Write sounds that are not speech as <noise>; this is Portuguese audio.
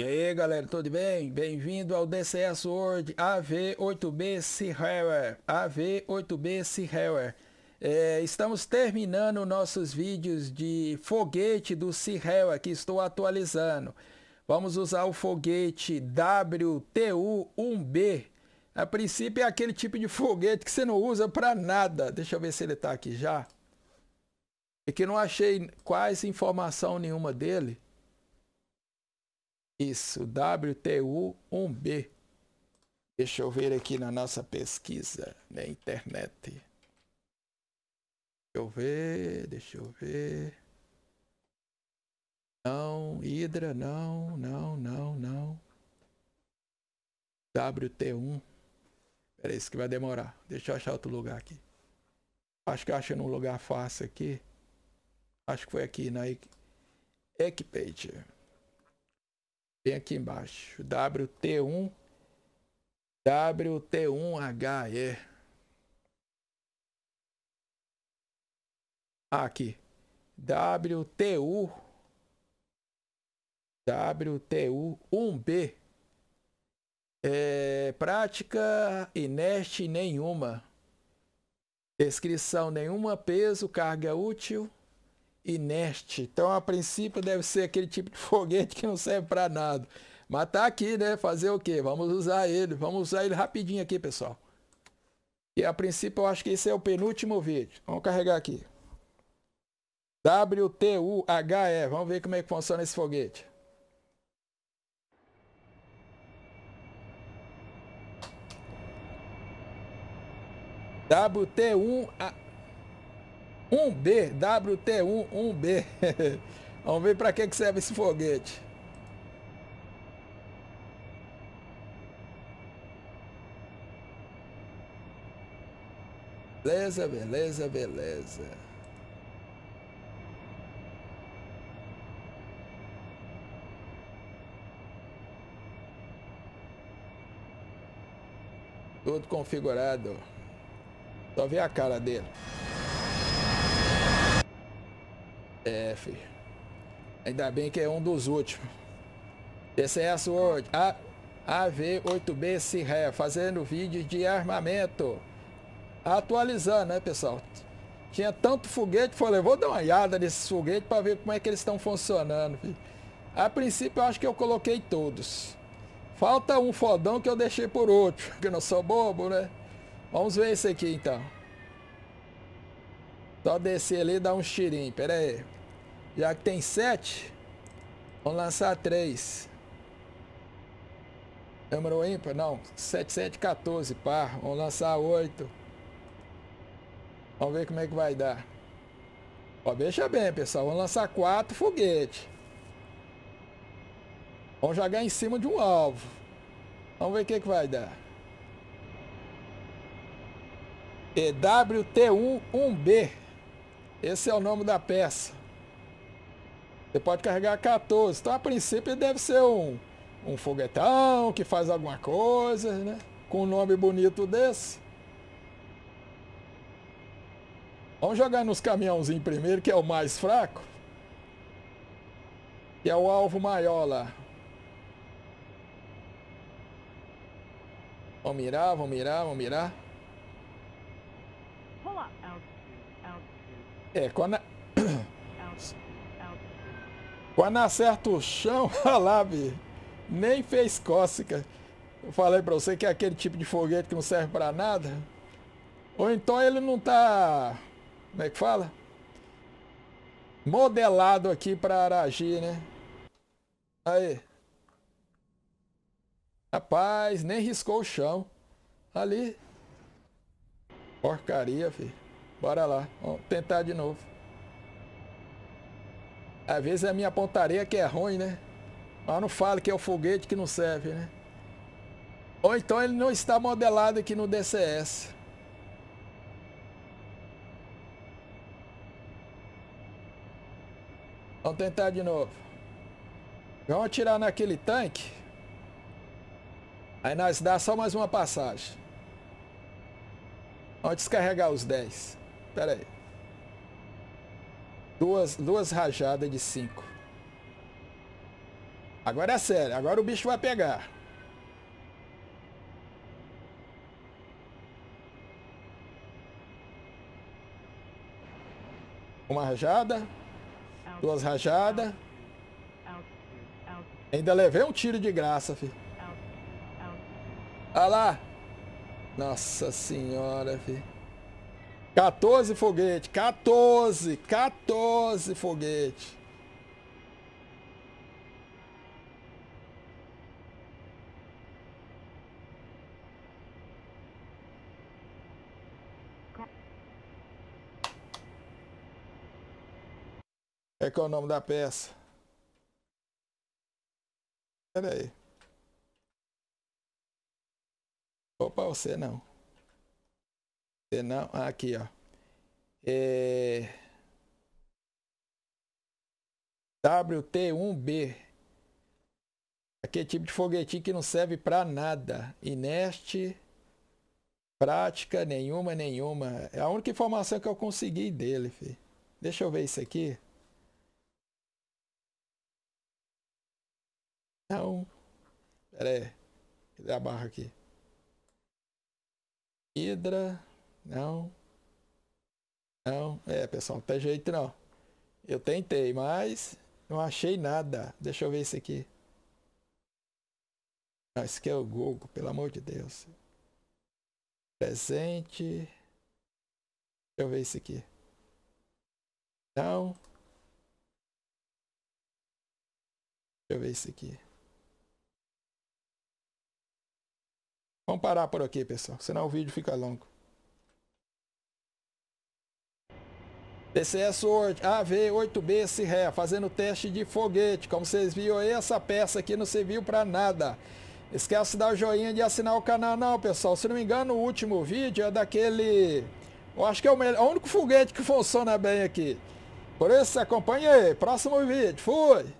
E aí galera, tudo bem? Bem-vindo ao DCS World AV8B Seahawk AV8B Seahawk é, Estamos terminando nossos vídeos de foguete do Seahawk que estou atualizando Vamos usar o foguete WTU-1B A princípio é aquele tipo de foguete que você não usa para nada Deixa eu ver se ele está aqui já É que não achei quase informação nenhuma dele isso, WTU1B. Deixa eu ver aqui na nossa pesquisa na internet. Deixa eu ver, deixa eu ver. Não, Hidra, não, não, não, não. WT1. Espera isso que vai demorar. Deixa eu achar outro lugar aqui. Acho que eu achei num lugar fácil aqui. Acho que foi aqui na Equipage bem aqui embaixo, WT1, WT1HE. Ah, aqui, WTU, WTU1B. É, prática inerte nenhuma. Descrição nenhuma, peso, carga útil inerte. Então, a princípio, deve ser aquele tipo de <laughs> foguete que não serve para nada. Mas tá aqui, né? Fazer o quê? Vamos usar ele. Vamos usar ele rapidinho aqui, pessoal. E a princípio, eu acho que esse é o penúltimo vídeo. Vamos carregar aqui. WTUHE. Vamos ver como é que funciona esse foguete. WT1 1B, WT1 1B. Vamos ver para que, serve esse foguete. Beleza, beleza, beleza. Tudo configurado. Só ver a cara dele. É, filho. Ainda bem que é um dos últimos. DCS World. A AV8B ré fazendo vídeo de armamento. Atualizando, né, pessoal? Tinha tanto foguete, falei, vou dar uma olhada nesses foguetes para ver como é que eles estão funcionando. Filho. A princípio, eu acho que eu coloquei todos. Falta um fodão que eu deixei por outro, <laughs> que eu não sou bobo, né? Vamos ver esse aqui, então. Só descer ali e dar um tirinho. Pera aí. Já que tem sete, vamos lançar três. Número ímpar? Não. 7714, par. Vamos lançar oito. Vamos ver como é que vai dar. Ó, veja bem, pessoal. Vamos lançar quatro foguete. Vamos jogar em cima de um alvo. Vamos ver o que, que vai dar. EWT1-1B. Esse é o nome da peça. Você pode carregar 14. Então, a princípio, deve ser um, um foguetão que faz alguma coisa, né? Com um nome bonito desse. Vamos jogar nos caminhãozinhos primeiro, que é o mais fraco. Que é o alvo maior lá. Vamos mirar, vamos mirar, vamos mirar. É, quando. <coughs> Quando acerta o chão, olha <laughs> Nem fez cócega. Eu falei pra você que é aquele tipo de foguete que não serve pra nada. Ou então ele não tá. Como é que fala? Modelado aqui pra agir, né? Aí. Rapaz, nem riscou o chão. Ali. Porcaria, filho. Bora lá. Vamos tentar de novo. Às vezes é a minha pontaria que é ruim, né? Mas não fala que é o foguete que não serve, né? Ou então ele não está modelado aqui no DCS. Vamos tentar de novo. Vamos atirar naquele tanque. Aí nós dá só mais uma passagem. Vamos descarregar os 10. Pera aí. Duas, duas rajadas de cinco. Agora é sério. Agora o bicho vai pegar. Uma rajada. Duas rajadas. Ainda levei um tiro de graça, fi. Ah lá. Nossa senhora, filho. 14 foguete, 14, 14 foguete. É qual é o nome da peça. Pera aí. Opa, você não não, aqui, ó. É... WT1B. Aquele é tipo de foguetinho que não serve para nada. Ineste, prática nenhuma, nenhuma. É a única informação que eu consegui dele, filho. Deixa eu ver isso aqui. Não. Pera aí. Cadê a barra aqui? Hidra. Não. Não. É, pessoal, não tem jeito não. Eu tentei, mas não achei nada. Deixa eu ver isso aqui. Ah, esse aqui é o Google, pelo amor de Deus. Presente. Deixa eu ver isso aqui. Não. Deixa eu ver isso aqui. Vamos parar por aqui, pessoal, senão o vídeo fica longo. pcs Word AV8B ré, fazendo teste de foguete. Como vocês viram aí, essa peça aqui não serviu para nada. Esquece de dar o joinha de assinar o canal não, pessoal. Se não me engano, o último vídeo é daquele... Eu acho que é o, melhor, é o único foguete que funciona bem aqui. Por isso, acompanhe aí. Próximo vídeo. Fui!